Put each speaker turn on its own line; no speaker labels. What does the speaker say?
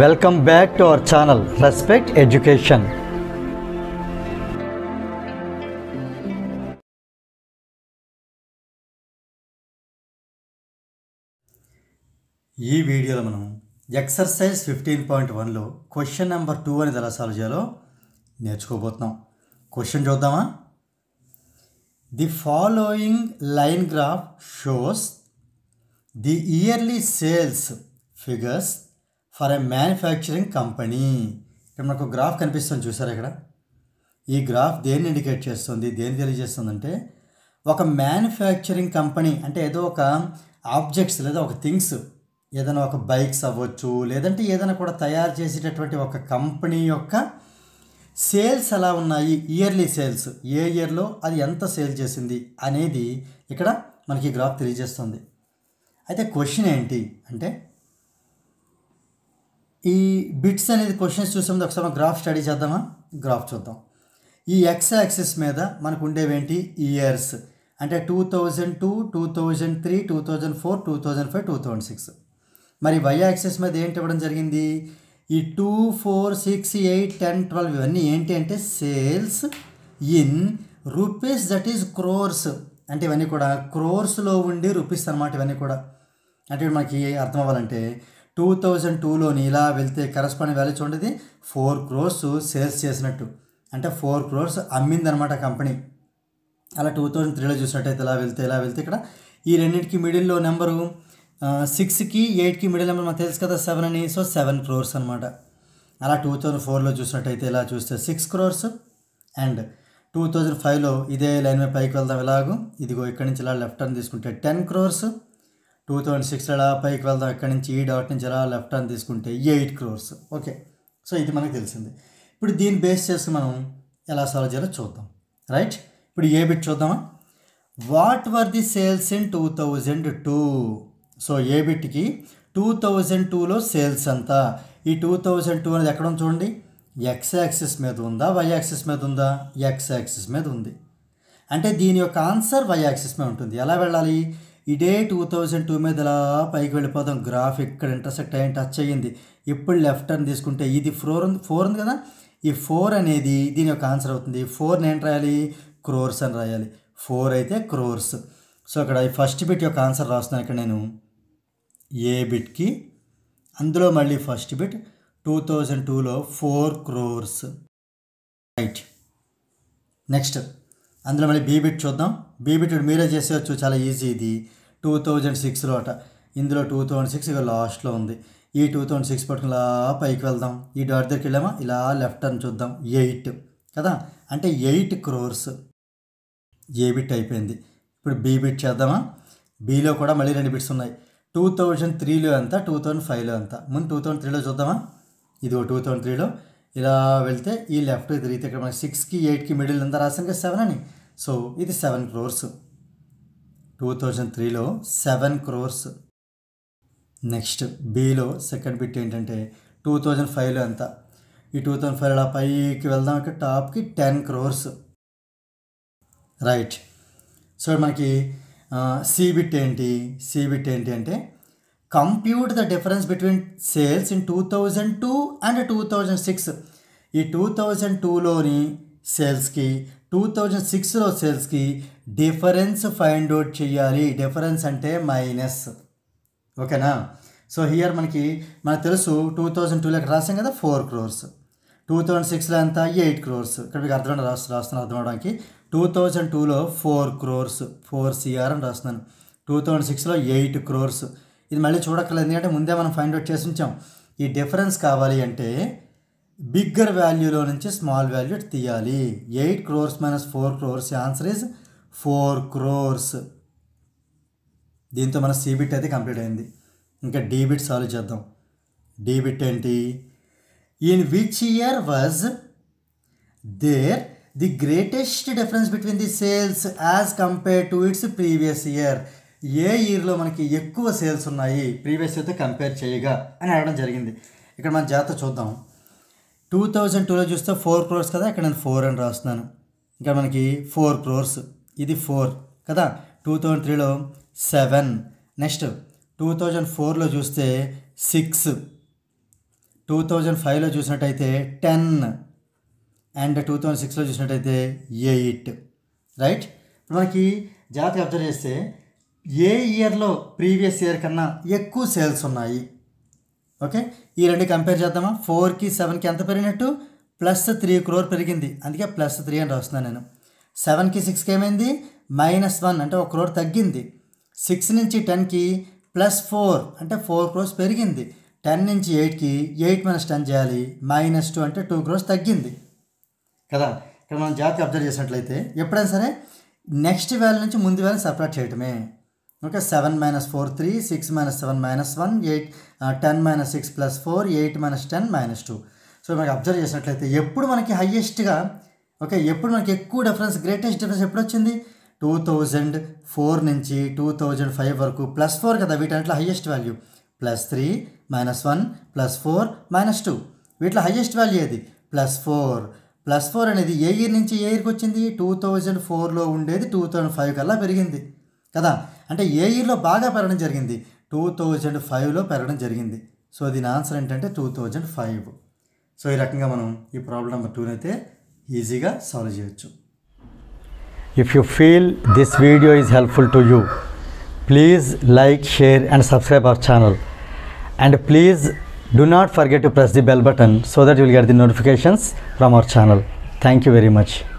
welcome back to our channel respect education ఈ వీడియోలో మనం ఎక్సర్సైజ్ ఫిఫ్టీన్ పాయింట్ వన్లో క్వశ్చన్ నెంబర్ టూ అనేది ఎలా సాల్వ్ చేయాలో నేర్చుకోబోతున్నాం క్వశ్చన్ చూద్దామా the following line graph shows the yearly sales figures for a manufacturing company ఇక్కడ మనకు గ్రాఫ్ కనిపిస్తుంది చూసారా ఇక్కడ ఈ గ్రాఫ్ దేన్ని ఇండికేట్ చేస్తుంది దేన్ని తెలియజేస్తుందంటే ఒక మ్యానుఫ్యాక్చరింగ్ కంపెనీ అంటే ఏదో ఒక ఆబ్జెక్ట్స్ లేదా ఒక థింగ్స్ ఏదైనా ఒక బైక్స్ అవ్వచ్చు లేదంటే ఏదైనా కూడా తయారు చేసేటటువంటి ఒక కంపెనీ యొక్క సేల్స్ ఎలా ఉన్నాయి ఇయర్లీ సేల్స్ ఏ ఇయర్లో అది ఎంత సేల్ చేసింది అనేది ఇక్కడ మనకి గ్రాఫ్ తెలియజేస్తుంది అయితే క్వశ్చన్ ఏంటి అంటే ఈ బిట్స్ అనేది క్వశ్చన్స్ చూసే ఒకసారి గ్రాఫ్ స్టడీ చేద్దామా గ్రాఫ్ చూద్దాం ఈ ఎక్స్ యాక్సెస్ మీద మనకు ఉండేవేంటి ఇయర్స్ అంటే two thousand two two thousand three two thousand four two thousand five two thousand six మరి వై యాక్సెస్ మీద ఏంటి ఇవ్వడం జరిగింది ఈ two four six eight ten twelve ఇవన్నీ ఏంటి అంటే sales in rupees that is crores అంటే ఇవన్నీ కూడా క్రోర్స్లో ఉండి రూపీస్ అనమాట ఇవన్నీ కూడా అంటే మనకి అర్థం అవ్వాలంటే టూ థౌజండ్ టూలోని ఇలా వెళ్తే కరస్పాండింగ్ వాల్యూ చూడండి ఫోర్ క్రోర్స్ సేల్స్ చేసినట్టు అంటే ఫోర్ క్రోర్స్ అమ్మిందనమాట కంపెనీ అలా టూ థౌజండ్ త్రీలో చూసినట్టయితే ఇలా వెళ్తే ఇలా వెళ్తే ఇక్కడ ఈ రెండింటికి మిడిల్లో నెంబరు సిక్స్కి ఎయిట్కి మిడిల్ నెంబర్ మనకు తెలుసు కదా సెవెన్ అని సో సెవెన్ క్రోర్స్ అనమాట అలా టూ థౌజండ్ ఫోర్లో చూసినట్టయితే ఇలా చూస్తే six crores and two thousand ఫైవ్లో ఇదే లైన్ మీద పైకి వెళ్దాం ఇలాగ ఇదిగో ఇక్కడి నుంచి ఇలా లెఫ్ట్ అని తీసుకుంటే ten crores two thousand six అలా పైకి వెళ్దాం అక్కడి నుంచి ఈ డాట్ నుంచి అలా లెఫ్ట్ అని తీసుకుంటే ఎయిట్ క్రోర్స్ ఓకే సో ఇది మనకు తెలిసింది ఇప్పుడు దీన్ని బేస్ చేసి మనం ఎలా సాల్వ్ చేయాలో చూద్దాం రైట్ ఇప్పుడు ఏ బిట్ చూద్దామా what were the sales in two thousand two so A బిట్కి టూ థౌజండ్ టూలో సేల్స్ అంతా ఈ టూ థౌజండ్ టూ అనేది ఎక్కడ ఉంది చూడండి ఎక్స్ యాక్సిస్ మీద ఉందా వై యాక్సిస్ మీద ఉందా ఎక్స్ యాక్సిస్ మీద ఉంది అంటే దీని యొక్క ఆన్సర్ వై యాక్సిస్ మీద ఉంటుంది ఎలా వెళ్ళాలి ఇదే టూ థౌజండ్ టూ మీద ఇలా పైకి వెళ్ళిపోదాం గ్రాఫ్ ఇక్కడ ఇంటర్సెక్ట్ అయ్యి టచ్ అయ్యింది ఇప్పుడు లెఫ్ట్ టర్న్ తీసుకుంటే ఇది ఫోర్ ఉంది ఫోర్ ఉంది కదా ఈ ఫోర్ అనేది దీని యొక్క ఆన్సర్ అవుతుంది ఫోర్ నేను రాయాలి క్రోర్స్ అని రాయాలి ఫోర్ అయితే క్రోర్స్ సో అక్కడ ఈ ఫస్ట్ బిట్ యొక్క ఆన్సర్ రాస్తున్నాను ఇక్కడ నేను ఏ బిట్కి అందులో మళ్ళీ ఫస్ట్ బిట్ టూ థౌజండ్ టూలో ఫోర్ క్రోర్స్ రైట్ నెక్స్ట్ అందులో మళ్ళీ బీబిట్ చూద్దాం బీబిట్ మీరే చేసేవచ్చు చాలా ఈజీ ఇది టూ థౌజండ్ సిక్స్లో అట ఇందులో టూ థౌజండ్ సిక్స్ ఇక లాస్ట్లో ఉంది ఈ టూ థౌజండ్ సిక్స్ పట్టుకుని ఇలా పైకి వెళ్దాం ఈ డాట్ దగ్గరికి వెళ్ళామా ఇలా లెఫ్ట్ టర్న్ చూద్దాం ఎయిట్ కదా అంటే ఎయిట్ క్రోర్స్ ఏ బిట్ అయిపోయింది ఇప్పుడు బీ బిట్ చేద్దామా బీలో కూడా మళ్ళీ రెండు బిట్స్ ఉన్నాయి టూ థౌజండ్ త్రీలో ఎంత టూ థౌజండ్ ఫైవ్లో ఎంత ముందు టూ థౌజండ్ త్రీలో చూద్దామా ఇది టూ థౌజండ్ త్రీలో ఇలా వెళ్తే ఈ లెఫ్ట్ తిరిగితే ఇక్కడ మనకి సిక్స్కి ఎయిట్కి మిడిల్ అంతా రాశాను కదా సెవెన్ అని సో ఇది సెవెన్ క్రోర్స్ టూ థౌజండ్ త్రీలో సెవెన్ క్రోర్స్ నెక్స్ట్ బీలో సెకండ్ బిట్ ఏంటంటే టూ థౌజండ్ ఫైవ్లో ఎంత ఈ టూ థౌజండ్ ఫైవ్ అలా పైకి వెళ్దాం ఇక్కడ టాప్కి టెన్ క్రోర్స్ రైట్ సో మనకి సీ బిట్ ఏంటి సీ బిట్ ఏంటి అంటే compute the difference between sales in two thousand two and two thousand six ఈ టూ థౌజండ్ టూలోని సేల్స్కి టూ థౌజండ్ సిక్స్లో సేల్స్కి డిఫరెన్స్ ఫైండ్ అవుట్ చేయాలి డిఫరెన్స్ అంటే మైనస్ ఓకేనా సో హియర్ మనకి మనకు తెలుసు టూ థౌజండ్ టూలో లెక్క రాసాం కదా ఫోర్ క్రోర్స్ టూ థౌజండ్ సిక్స్లో ఎంత ఎయిట్ క్రోర్స్ ఇక్కడ మీకు అర్థం రాస్తు రాస్తున్నాను అర్థం అవడానికి టూ థౌజండ్ టూలో ఫోర్ క్రోర్స్ ఫోర్ సిఆర్ అని రాస్తున్నాను టూ థౌజండ్ సిక్స్లో ఎయిట్ క్రోర్స్ ఇది మళ్ళీ చూడక్కర్లేదు ఎందుకంటే ముందే మనం ఫైండ్ అవుట్ చేసి ఉంచాం ఈ డిఫరెన్స్ కావాలి అంటే బిగ్గర్ వాల్యూలో నుంచి స్మాల్ వాల్యూ తీయాలి eight crores minus four crores answer is four crores దీంతో మన సిబిట్ అయితే కంప్లీట్ అయింది ఇంకా డీబిట్ సాల్వ్ చేద్దాం డీబిట్ ఏంటి in which year was there the greatest difference between the sales as compared to its previous year ఏ ఇయర్లో మనకి ఎక్కువ సేల్స్ ఉన్నాయి ప్రీవియస్ అయితే కంపేర్ చేయగా అని అడగడం జరిగింది ఇక్కడ మన జాతర చూద్దాం టూ థౌజండ్ టూలో చూస్తే ఫోర్ క్రోర్స్ కదా ఇక్కడ నేను ఫోర్ అని రాస్తున్నాను ఇక్కడ మనకి ఫోర్ క్రోర్స్ ఇది ఫోర్ కదా టూ థౌజండ్ త్రీలో సెవెన్ నెక్స్ట్ టూ థౌజండ్ ఫోర్లో చూస్తే సిక్స్ టూ థౌజండ్ ఫైవ్లో చూసినట్టయితే టెన్ అండ్ టూ థౌజండ్ సిక్స్లో చూసినట్టయితే ఎయిట్ రైట్ ఇప్పుడు మనకి జాతర అబ్జర్వ్ చేస్తే ఏ ఇయర్లో ప్రీవియస్ ఇయర్ కన్నా ఎక్కువ సేల్స్ ఉన్నాయి ఓకే ఈ రెండు కంపేర్ చేద్దామా ఫోర్కి సెవెన్కి ఎంత పెరిగినట్టు ప్లస్ త్రీ క్రోర్ పెరిగింది అందుకే ప్లస్ త్రీ అని రాస్తున్నాను నేను సెవెన్కి సిక్స్కి ఏమైంది మైనస్ వన్ అంటే ఒక క్రోర్ తగ్గింది సిక్స్ నుంచి టెన్కి ప్లస్ ఫోర్ అంటే ఫోర్ క్రోర్స్ పెరిగింది టెన్ నుంచి ఎయిట్కి ఎయిట్ మైనస్ టెన్ చేయాలి మైనస్ టూ అంటే టూ క్రోర్స్ తగ్గింది కదా ఇక్కడ మనం జాగ్రత్త అబ్జర్వ్ చేసినట్లయితే ఎప్పుడైనా సరే నెక్స్ట్ వేల నుంచి ముందు వాల్యూ సపరేట్ చేయటమే okay seven minus four three six minus seven minus one eight ten minus six plus four eight minus ten minus two so మనకి అబ్జర్వ్ చేసినట్లయితే ఎప్పుడు మనకి హయ్యెస్ట్గా ఓకే ఎప్పుడు మనకి ఎక్కువ డిఫరెన్స్ గ్రేటెస్ట్ డిఫరెన్స్ ఎప్పుడు వచ్చింది టూ థౌజండ్ ఫోర్ నుంచి టూ థౌజండ్ ఫైవ్ వరకు ప్లస్ ఫోర్ కదా వీటన్నిటిలో highest value plus three minus one plus four minus two వీటిలో హయ్యెస్ట్ వాల్యూ ఏది ప్లస్ ఫోర్ ప్లస్ ఫోర్ అనేది ఏ ఇయర్ నుంచి ఏ ఇయర్కి వచ్చింది టూ థౌజండ్ ఫోర్లో ఉండేది టూ థౌజండ్ ఫైవ్ కల్లా పెరిగింది కదా అంటే ఏ ఇయర్లో బాగా పెరగడం జరిగింది టూ థౌజండ్ ఫైవ్లో పెరగడం జరిగింది సో దీని ఆన్సర్ ఏంటంటే టూ థౌజండ్ ఫైవ్ సో ఈ రకంగా మనం ఈ ప్రాబ్లం నెంబర్ టూని అయితే ఈజీగా సాల్వ్ చేయొచ్చు if you feel this video is helpful to you please like share and subscribe our channel and please do not forget to press the bell button so that you'll get the notifications from our channel thank Thank you